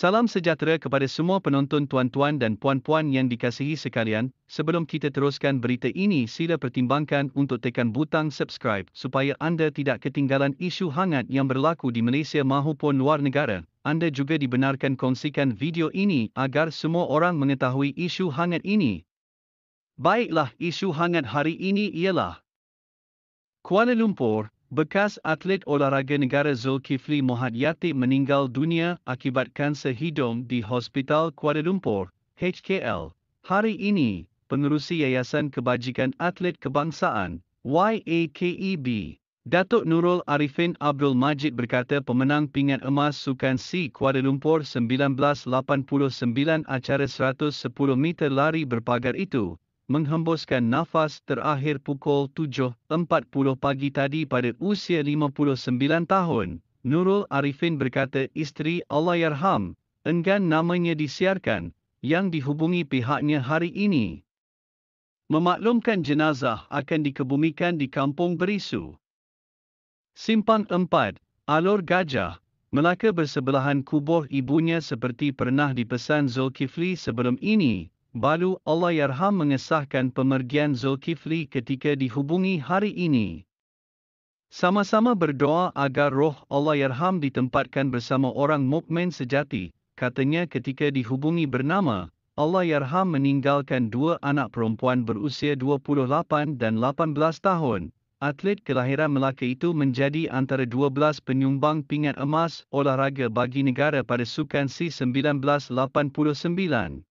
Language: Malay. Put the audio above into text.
Salam sejahtera kepada semua penonton tuan-tuan dan puan-puan yang dikasihi sekalian. Sebelum kita teruskan berita ini, sila pertimbangkan untuk tekan butang subscribe supaya anda tidak ketinggalan isu hangat yang berlaku di Malaysia maupun luar negara. Anda juga dibenarkan kongsikan video ini agar semua orang mengetahui isu hangat ini. Baiklah, isu hangat hari ini ialah Kuala Lumpur, Bekas atlet olahraga negara Zulkifli Mohd Yati meninggal dunia akibat kanser hidung di Hospital Kuala Lumpur, HKL. Hari ini, pengerusi Yayasan Kebajikan Atlet Kebangsaan, YAKEB, Datuk Nurul Arifin Abdul Majid berkata pemenang pingat emas Sukan C Kuala Lumpur 1989 acara 110 meter lari berpagar itu, menghembuskan nafas terakhir pukul 7.40 pagi tadi pada usia 59 tahun, Nurul Arifin berkata isteri Allahyarham, enggan namanya disiarkan, yang dihubungi pihaknya hari ini. Memaklumkan jenazah akan dikebumikan di Kampung Berisu. Simpang 4, Alor Gajah, Melaka bersebelahan kubur ibunya seperti pernah dipesan Zulkifli sebelum ini, Balu Allah Yarham mengesahkan pemergian Zulkifli ketika dihubungi hari ini. Sama-sama berdoa agar roh Allah Yarham ditempatkan bersama orang mukmin sejati, katanya ketika dihubungi bernama, Allah Yarham meninggalkan dua anak perempuan berusia 28 dan 18 tahun. Atlet kelahiran Melaka itu menjadi antara 12 penyumbang pingat emas olahraga bagi negara pada sukan C1989.